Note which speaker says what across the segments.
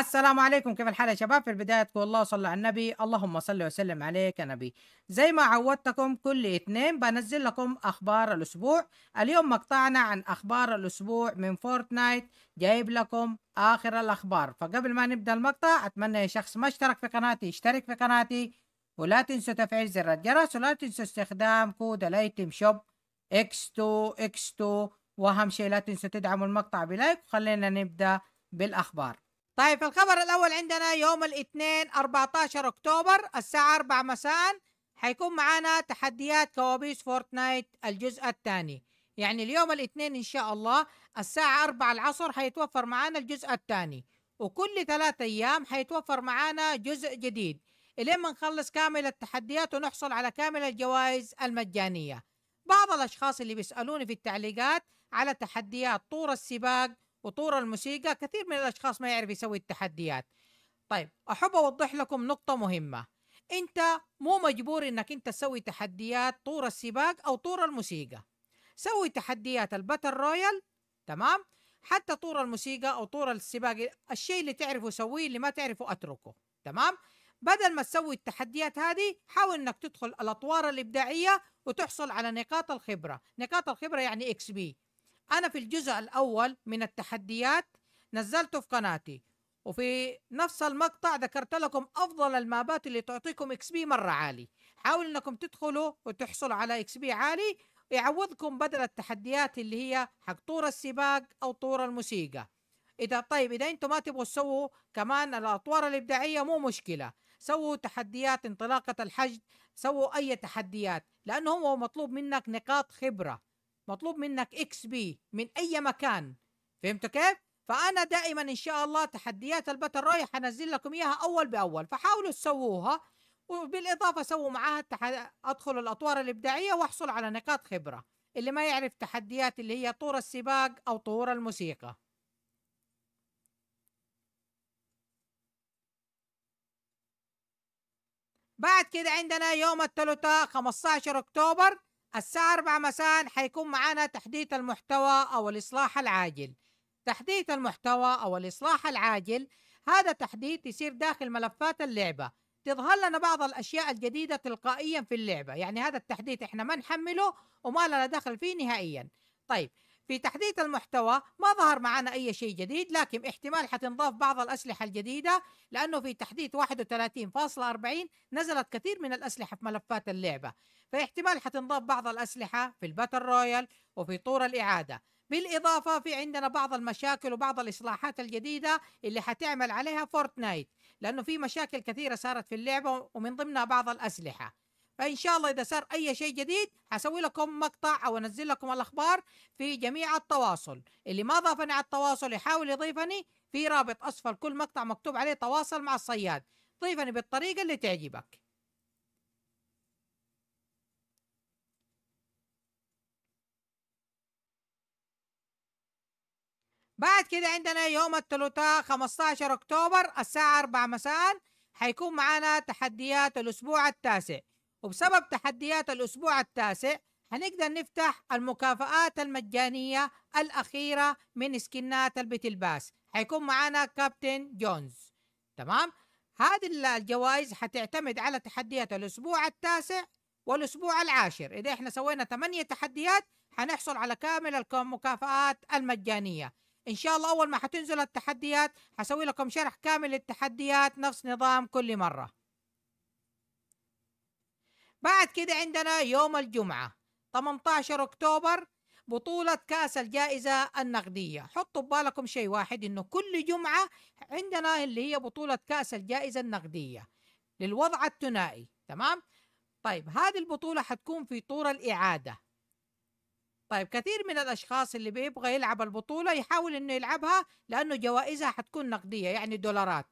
Speaker 1: السلام عليكم كيف الحال يا شباب في البداية تقول الله صلى على النبي اللهم صل وسلم عليك يا نبي زي ما عودتكم كل اثنين بنزل لكم أخبار الأسبوع اليوم مقطعنا عن أخبار الأسبوع من فورتنايت جايب لكم آخر الأخبار فقبل ما نبدأ المقطع أتمنى يا شخص ما اشترك في قناتي اشترك في قناتي ولا تنسوا تفعيل زر الجرس ولا تنسوا استخدام كود الايتم شوب اكس 2 اكس 2 واهم شيء لا تنسوا تدعموا المقطع بلايك وخلينا نبدأ بالأخبار طيب في الخبر الأول عندنا يوم الاثنين 14 أكتوبر الساعة 4 مساء حيكون معانا تحديات كوابيس فورتنايت الجزء الثاني يعني اليوم الاثنين إن شاء الله الساعة 4 العصر حيتوفر معانا الجزء الثاني وكل ثلاثة أيام حيتوفر معانا جزء جديد إلين ما نخلص كامل التحديات ونحصل على كامل الجوائز المجانية بعض الأشخاص اللي بيسألوني في التعليقات على تحديات طور السباق وطور الموسيقى كثير من الأشخاص ما يعرف يسوي التحديات طيب أحب أوضح لكم نقطة مهمة أنت مو مجبور أنك أنت تسوي تحديات طور السباق أو طور الموسيقى سوي تحديات الباتل رويال تمام حتى طور الموسيقى أو طور السباق الشيء اللي تعرفه سويه اللي ما تعرفه أتركه تمام بدل ما تسوي التحديات هذه حاول انك تدخل الاطوار الابداعيه وتحصل على نقاط الخبره نقاط الخبره يعني اكس بي أنا في الجزء الأول من التحديات نزلته في قناتي وفي نفس المقطع ذكرت لكم أفضل المابات اللي تعطيكم إكس بي مرة عالي حاولوا أنكم تدخلوا وتحصلوا على إكس بي عالي يعوضكم بدل التحديات اللي هي حق طور السباق أو طور الموسيقى إذا طيب إذا أنتم ما تبغوا تسووا كمان الأطوار الإبداعية مو مشكلة سووا تحديات انطلاقة الحشد سووا أي تحديات لأنه هو مطلوب منك نقاط خبرة مطلوب منك اكس بي من اي مكان فهمتوا كيف؟ فانا دائما ان شاء الله تحديات الباتل رايح حنزل لكم اياها اول باول فحاولوا تسووها وبالاضافه سووا معاها ادخل الاطوار الابداعيه واحصل على نقاط خبره اللي ما يعرف تحديات اللي هي طور السباق او طور الموسيقى بعد كده عندنا يوم الثلاثاء 15 اكتوبر الساعة 4 مساء حيكون معانا تحديث المحتوى أو الإصلاح العاجل تحديث المحتوى أو الإصلاح العاجل هذا تحديث يصير داخل ملفات اللعبة تظهر لنا بعض الأشياء الجديدة تلقائيا في اللعبة يعني هذا التحديث إحنا ما نحمله وما لنا دخل فيه نهائيا طيب في تحديث المحتوى ما ظهر معنا أي شيء جديد لكن احتمال حتنضاف بعض الأسلحة الجديدة لأنه في تحديث 31.40 نزلت كثير من الأسلحة في ملفات اللعبة فاحتمال حتنضاف بعض الأسلحة في الباتل رويال وفي طور الإعادة بالإضافة في عندنا بعض المشاكل وبعض الإصلاحات الجديدة اللي حتعمل عليها فورتنايت لأنه في مشاكل كثيرة صارت في اللعبة ومن ضمنها بعض الأسلحة فان شاء الله اذا صار اي شيء جديد حسوي لكم مقطع او انزل لكم الاخبار في جميع التواصل اللي ما ضافني على التواصل يحاول يضيفني في رابط اسفل كل مقطع مكتوب عليه تواصل مع الصياد ضيفني بالطريقه اللي تعجبك بعد كده عندنا يوم الثلاثاء 15 اكتوبر الساعة 4 مساء حيكون معانا تحديات الاسبوع التاسع وبسبب تحديات الأسبوع التاسع هنقدر نفتح المكافآت المجانية الأخيرة من سكنات البيت الباس هيكون معانا كابتن جونز تمام هذه الجوائز هتعتمد على تحديات الأسبوع التاسع والأسبوع العاشر إذا إحنا سوينا ثمانية تحديات هنحصل على كامل المكافآت المجانية إن شاء الله أول ما هتنزل التحديات هسوي لكم شرح كامل للتحديات نفس نظام كل مرة بعد كده عندنا يوم الجمعة 18 أكتوبر بطولة كأس الجائزة النقدية حطوا ببالكم شيء واحد إنه كل جمعة عندنا اللي هي بطولة كأس الجائزة النقدية للوضع الثنائي تمام طيب هذه البطولة حتكون في طور الإعادة طيب كثير من الأشخاص اللي بيبغى يلعب البطولة يحاول إنه يلعبها لأنه جوائزها حتكون نقدية يعني دولارات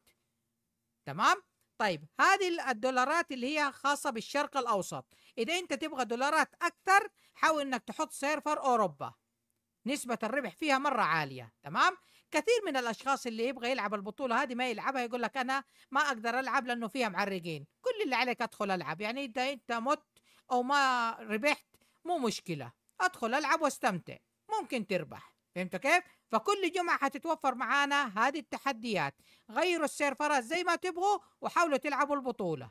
Speaker 1: تمام طيب هذه الدولارات اللي هي خاصة بالشرق الأوسط إذا أنت تبغى دولارات أكثر حاول أنك تحط سيرفر أوروبا نسبة الربح فيها مرة عالية تمام كثير من الأشخاص اللي يبغى يلعب البطولة هذه ما يلعبها يقول لك أنا ما أقدر ألعب لأنه فيها معرقين كل اللي عليك أدخل ألعب يعني إذا أنت مت أو ما ربحت مو مشكلة أدخل ألعب واستمتع ممكن تربح فهمتوا كيف؟ فكل جمعة هتتوفر معانا هذه التحديات غيروا السيرفرات زي ما تبغوا وحاولوا تلعبوا البطولة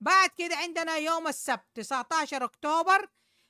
Speaker 1: بعد كده عندنا يوم السبت 19 أكتوبر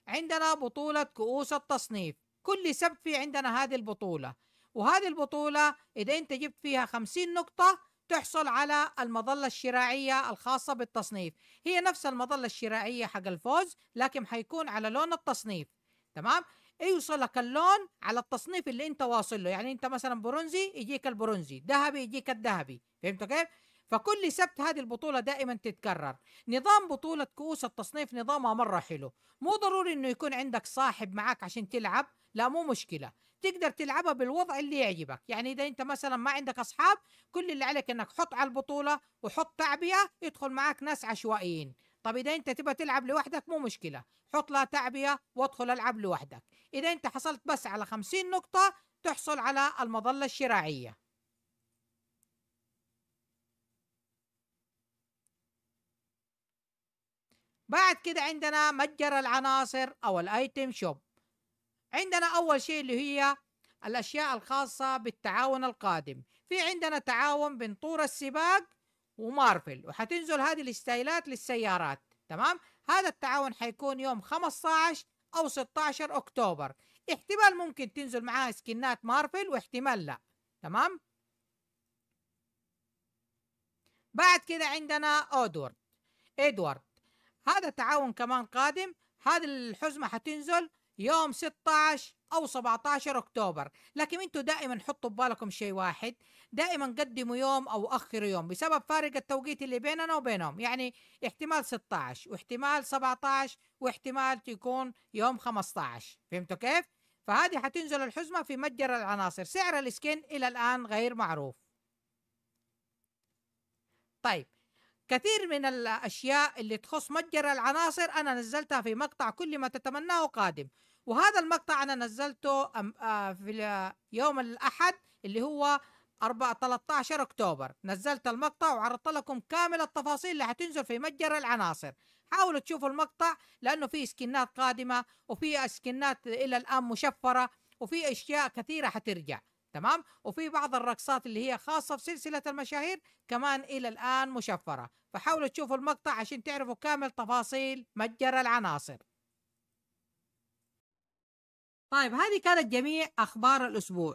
Speaker 1: عندنا بطولة كؤوس التصنيف كل سبت في عندنا هذه البطولة وهذه البطولة إذا أنت جبت فيها 50 نقطة تحصل على المظلة الشراعية الخاصة بالتصنيف هي نفس المظلة الشراعية حق الفوز لكن حيكون على لون التصنيف تمام يوصلك اللون على التصنيف اللي انت واصل له يعني انت مثلا برونزي يجيك البرونزي ذهبي يجيك الذهبي فهمت كيف فكل سبت هذه البطولة دائما تتكرر نظام بطولة كؤوس التصنيف نظامها مرة حلو مو ضروري انه يكون عندك صاحب معاك عشان تلعب لا مو مشكلة تقدر تلعبها بالوضع اللي يعجبك يعني إذا أنت مثلا ما عندك أصحاب كل اللي عليك أنك حط على البطولة وحط تعبية يدخل معاك ناس عشوائيين طب إذا أنت تبغى تلعب لوحدك مو مشكلة حط لها تعبية وادخل ألعب لوحدك إذا أنت حصلت بس على خمسين نقطة تحصل على المظلة الشراعية بعد كده عندنا متجر العناصر أو الأيتم شوب عندنا أول شيء اللي هي الأشياء الخاصة بالتعاون القادم في عندنا تعاون بين طور السباق ومارفل وحتنزل هذه الاستايلات للسيارات تمام هذا التعاون حيكون يوم 15 أو 16 أكتوبر احتمال ممكن تنزل معاها سكنات مارفل واحتمال لا تمام بعد كده عندنا أودورد إدوارد هذا التعاون كمان قادم هذه الحزمة حتنزل يوم 16 أو 17 أكتوبر لكن أنتوا دائما حطوا ببالكم شيء واحد دائما قدموا يوم أو أخروا يوم بسبب فارق التوقيت اللي بيننا وبينهم يعني احتمال 16 واحتمال 17 واحتمال تكون يوم 15 فهمتوا كيف؟ فهذه حتنزل الحزمة في متجر العناصر سعر الاسكين إلى الآن غير معروف طيب كثير من الأشياء اللي تخص متجر العناصر أنا نزلتها في مقطع كل ما تتمناه قادم وهذا المقطع أنا نزلته آه، في يوم الأحد اللي هو 4 13 أكتوبر نزلت المقطع وعرضت لكم كامل التفاصيل اللي حتنزل في متجر العناصر حاولوا تشوفوا المقطع لأنه في سكنات قادمة وفي سكنات إلى الآن مشفرة وفي أشياء كثيرة حترجع تمام وفي بعض الرقصات اللي هي خاصه في سلسله المشاهير كمان الى الان مشفره فحاولوا تشوفوا المقطع عشان تعرفوا كامل تفاصيل متجر العناصر طيب هذه كانت جميع اخبار الاسبوع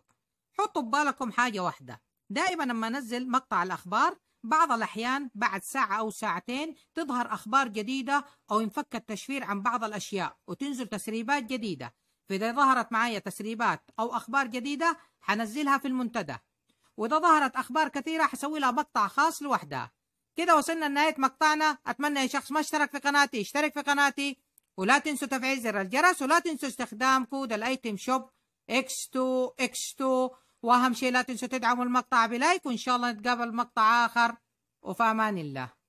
Speaker 1: حطوا ببالكم حاجه واحده دائما لما انزل مقطع الاخبار بعض الأحيان بعد ساعة أو ساعتين تظهر أخبار جديدة أو ينفك التشفير عن بعض الأشياء وتنزل تسريبات جديدة فإذا ظهرت معايا تسريبات أو أخبار جديدة هنزلها في المنتدى وده ظهرت أخبار كثيرة هسوي لها مقطع خاص لوحدها كده وصلنا لنهاية مقطعنا أتمنى أي شخص ما اشترك في قناتي اشترك في قناتي ولا تنسوا تفعيل زر الجرس ولا تنسوا استخدام كود الايتم شوب اكس 2 اكس 2 واهم شيء لا تنسوا تدعموا المقطع بلايك وان شاء الله نتقابل مقطع اخر وفي امان الله